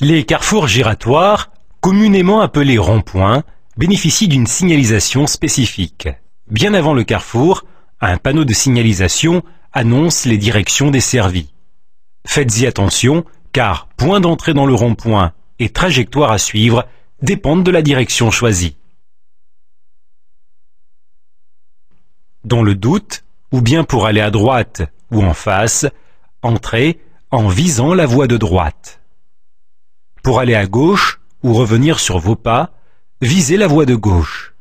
Les carrefours giratoires, communément appelés ronds-points, bénéficient d'une signalisation spécifique. Bien avant le carrefour, un panneau de signalisation annonce les directions desservies. Faites-y attention, car point d'entrée dans le rond-point et trajectoire à suivre dépendent de la direction choisie. Dans le doute, ou bien pour aller à droite ou en face, entrez en visant la voie de droite. Pour aller à gauche ou revenir sur vos pas, visez la voie de gauche.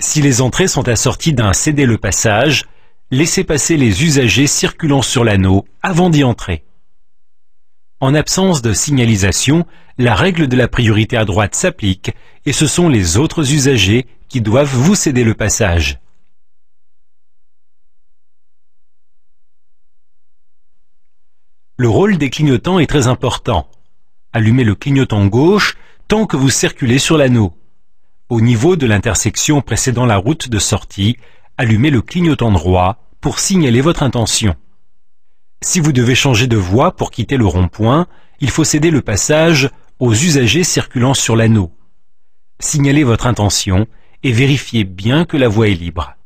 Si les entrées sont assorties d'un céder le passage, laissez passer les usagers circulant sur l'anneau avant d'y entrer. En absence de signalisation, la règle de la priorité à droite s'applique et ce sont les autres usagers qui doivent vous céder le passage. Le rôle des clignotants est très important allumez le clignotant gauche tant que vous circulez sur l'anneau. Au niveau de l'intersection précédant la route de sortie, allumez le clignotant droit pour signaler votre intention. Si vous devez changer de voie pour quitter le rond-point, il faut céder le passage aux usagers circulant sur l'anneau. Signalez votre intention et vérifiez bien que la voie est libre.